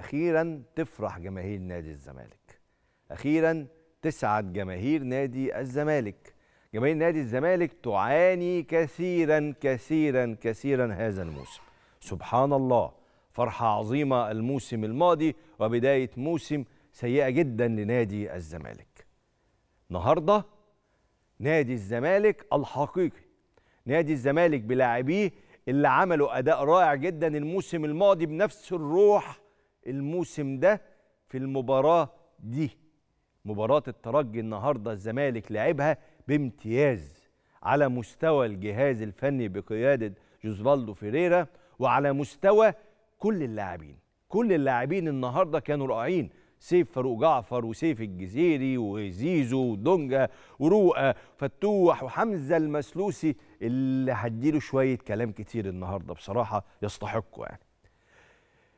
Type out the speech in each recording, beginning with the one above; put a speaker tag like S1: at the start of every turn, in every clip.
S1: اخيرا تفرح جماهير نادي الزمالك اخيرا تسعد جماهير نادي الزمالك جماهير نادي الزمالك تعاني كثيرا كثيرا كثيرا هذا الموسم سبحان الله فرحة عظيمة الموسم الماضي وبداية موسم سيئة جدا لنادي الزمالك النهاردة نادي الزمالك الحقيقي نادي الزمالك بلاعبيه اللي عملوا أداء رائع جدا الموسم الماضي بنفس الروح الموسم ده في المباراة دي مباراة الترجي النهاردة الزمالك لعبها بامتياز على مستوى الجهاز الفني بقيادة جوزفالدو فيريرا وعلى مستوى كل اللاعبين كل اللاعبين النهاردة كانوا رائعين سيف فاروق جعفر وسيف الجزيري وزيزو ودونجا ورؤى فتوح وحمزه المسلوسي اللي هديله شويه كلام كتير النهارده بصراحه يستحقه يعني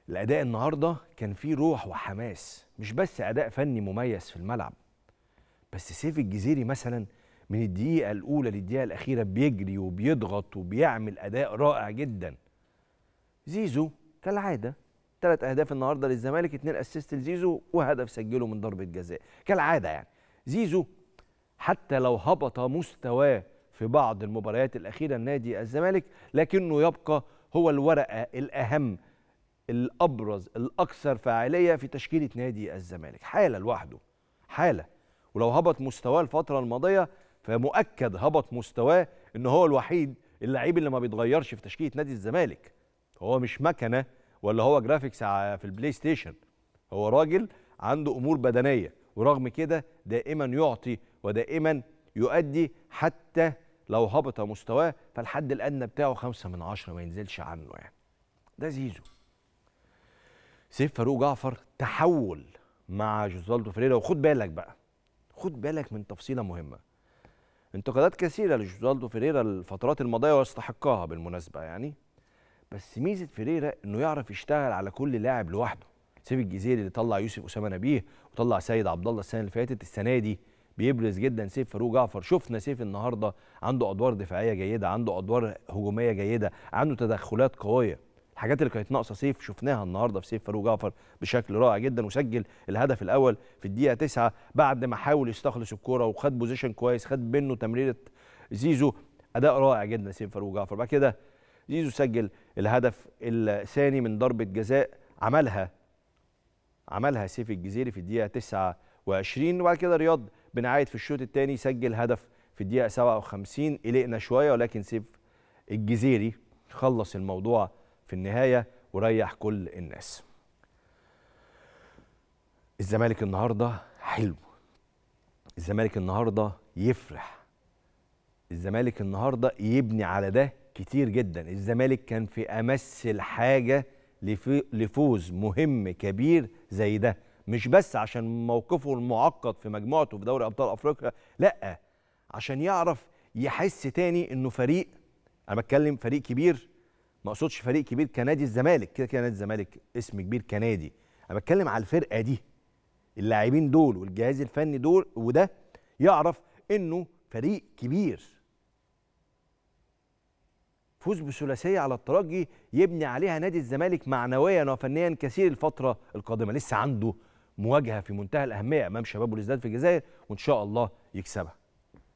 S1: الاداء النهارده كان فيه روح وحماس مش بس اداء فني مميز في الملعب بس سيف الجزيري مثلا من الدقيقه الاولى للدقيقه الاخيره بيجري وبيضغط وبيعمل اداء رائع جدا زيزو كالعاده ثلاث اهداف النهارده للزمالك اثنين اسيست لزيزو وهدف سجله من ضربه جزاء كالعاده يعني زيزو حتى لو هبط مستواه في بعض المباريات الاخيره لنادي الزمالك لكنه يبقى هو الورقه الاهم الابرز الاكثر فاعليه في تشكيله نادي الزمالك حاله لوحده حاله ولو هبط مستواه الفتره الماضيه فمؤكد هبط مستواه ان هو الوحيد اللعيب اللي ما بيتغيرش في تشكيله نادي الزمالك هو مش مكنه ولا هو جرافيكس في البلاي ستيشن هو راجل عنده امور بدنيه ورغم كده دائما يعطي ودائما يؤدي حتى لو هبط مستواه فالحد الادنى بتاعه خمسة من عشرة ما ينزلش عنه يعني ده زيزو سيف فاروق جعفر تحول مع جوزالدو فريرا وخد بالك بقى خد بالك من تفصيله مهمه انتقادات كثيره لجوزالدو فيريرا الفترات الماضيه واستحقها بالمناسبه يعني بس ميزه فيريرا انه يعرف يشتغل على كل لاعب لوحده سيف الجزيري اللي طلع يوسف اسامه نبيه وطلع سيد عبد الله السنه اللي فاتت السنه دي بيبرز جدا سيف فاروق جعفر شفنا سيف النهارده عنده ادوار دفاعيه جيده عنده ادوار هجوميه جيده عنده تدخلات قويه الحاجات اللي كانت ناقصه سيف شفناها النهارده في سيف فاروق جعفر بشكل رائع جدا وسجل الهدف الاول في الدقيقه 9 بعد ما حاول يستخلص الكوره وخد بوزيشن كويس خد منه تمريره زيزو اداء رائع جدا سيف فاروق جعفر بعد كده زيزو سجل الهدف الثاني من ضربه جزاء عملها عملها سيف الجزيري في الدقيقه 29 وبعد كده رياض بن عايد في الشوط الثاني سجل هدف في الدقيقه 57 قلقنا شويه ولكن سيف الجزيري خلص الموضوع في النهايه وريح كل الناس الزمالك النهارده حلو الزمالك النهارده يفرح الزمالك النهارده يبني على ده كتير جدا الزمالك كان في امس الحاجه لفوز مهم كبير زي ده مش بس عشان موقفه المعقد في مجموعته في دوري ابطال افريقيا لا عشان يعرف يحس تاني انه فريق انا بتكلم فريق كبير ما اقصدش فريق كبير كنادي الزمالك كده كده نادي الزمالك اسم كبير كنادي انا بتكلم على الفرقه دي اللاعبين دول والجهاز الفني دول وده يعرف انه فريق كبير فوز بثلاثيه على الترجي يبني عليها نادي الزمالك معنويا وفنيا كثير الفتره القادمه لسه عنده مواجهه في منتهى الاهميه امام شباب بلوزداد في الجزائر وان شاء الله يكسبها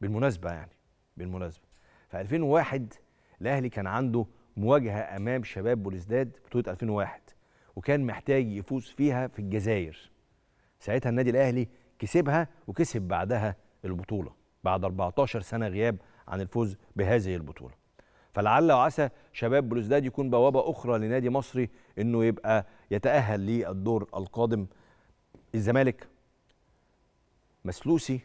S1: بالمناسبه يعني بالمناسبه في 2001 الاهلي كان عنده مواجهه امام شباب بولزداد بطوله 2001 وكان محتاج يفوز فيها في الجزائر ساعتها النادي الاهلي كسبها وكسب بعدها البطوله بعد 14 سنه غياب عن الفوز بهذه البطوله فلعل وعسى شباب بلوزداد يكون بوابه اخرى لنادي مصري انه يبقى يتاهل للدور القادم الزمالك مسلوسي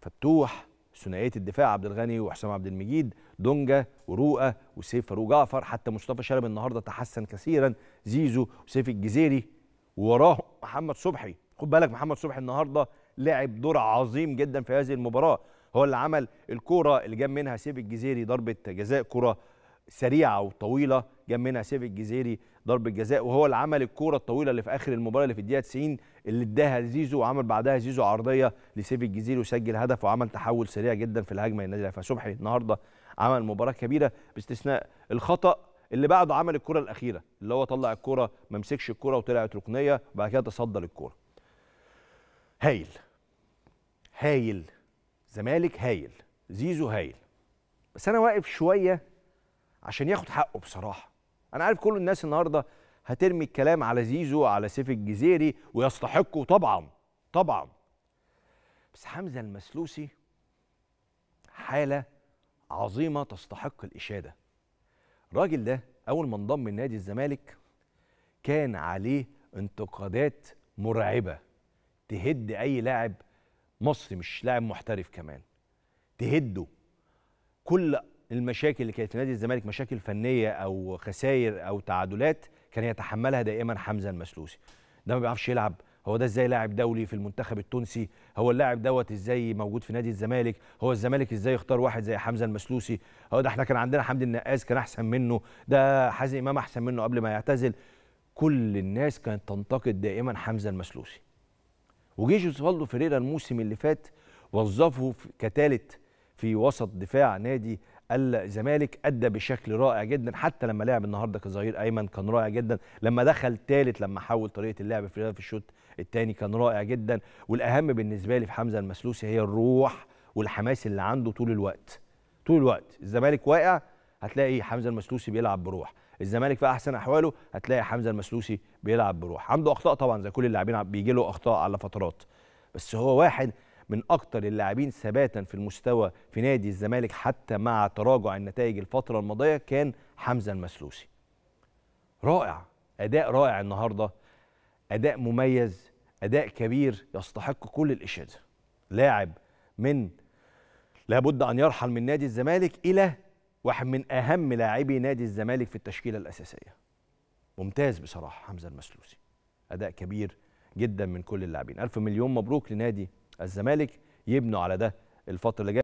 S1: فتوح ثنائيه الدفاع عبد الغني وحسام عبد المجيد دونجا وروقه وسيف فاروق جعفر حتى مصطفى شلبي النهارده تحسن كثيرا زيزو وسيف الجزيري وراه محمد صبحي خد بالك محمد صبحي النهارده لعب دور عظيم جدا في هذه المباراه هو اللي عمل الكوره اللي جاب منها سيف الجزيري ضربه جزاء كره سريعه وطويله جاب منها سيف الجزيري ضربه جزاء وهو اللي عمل الكوره الطويله اللي في اخر المباراه اللي في الدقيقه 90 اللي اداها لزيزو وعمل بعدها زيزو عرضيه لسيف الجزيري وسجل هدف وعمل تحول سريع جدا في الهجمه للنادي الاهلي فصبحي النهارده عمل مباراه كبيره باستثناء الخطا اللي بعده عمل الكره الاخيره اللي هو طلع الكره ما مسكش الكره وطلعت ركنيه وبعد كده تصدى للكوره هايل هايل زمالك هايل زيزو هايل بس انا واقف شويه عشان ياخد حقه بصراحه انا عارف كل الناس النهارده هترمي الكلام على زيزو على سيف الجزيري ويستحقوا طبعا طبعا بس حمزه المسلوسي حاله عظيمه تستحق الاشاده الراجل ده اول ما انضم لنادي الزمالك كان عليه انتقادات مرعبه تهد اي لاعب مصري مش لاعب محترف كمان تهده كل المشاكل اللي كانت في نادي الزمالك مشاكل فنيه او خسائر او تعادلات كان يتحملها دائما حمزه المسلوسي ده ما بيعرفش يلعب هو ده ازاي لاعب دولي في المنتخب التونسي هو اللاعب دوت ازاي موجود في نادي الزمالك هو الزمالك ازاي اختار واحد زي حمزه المسلوسي هو ده احنا كان عندنا حمدي النقاز كان احسن منه ده حازم امام احسن منه قبل ما يعتزل كل الناس كانت تنتقد دائما حمزه المسلوسي وجيش اوسفالدو فيريرا الموسم اللي فات وظفه كتالت في وسط دفاع نادي الزمالك ادى بشكل رائع جدا حتى لما لعب النهارده كظهير ايمن كان رائع جدا لما دخل ثالث لما حول طريقه اللعب في في الشوط الثاني كان رائع جدا والاهم بالنسبه لي في حمزه المسلوسي هي الروح والحماس اللي عنده طول الوقت طول الوقت الزمالك واقع هتلاقي حمزه المسلوسي بيلعب بروح الزمالك في احسن احواله هتلاقي حمزه المسلوسي بيلعب بروح عنده اخطاء طبعا زي كل اللاعبين بيجي له اخطاء على فترات بس هو واحد من اكتر اللاعبين ثباتا في المستوى في نادي الزمالك حتى مع تراجع النتائج الفتره الماضيه كان حمزه المسلوسي رائع اداء رائع النهارده اداء مميز اداء كبير يستحق كل الاشاده لاعب من لابد ان يرحل من نادي الزمالك الى واحد من اهم لاعبي نادي الزمالك في التشكيله الاساسيه ممتاز بصراحه حمزه المسلوسي اداء كبير جدا من كل اللاعبين الف مليون مبروك لنادي الزمالك يبنوا على ده الفتره اللي جايه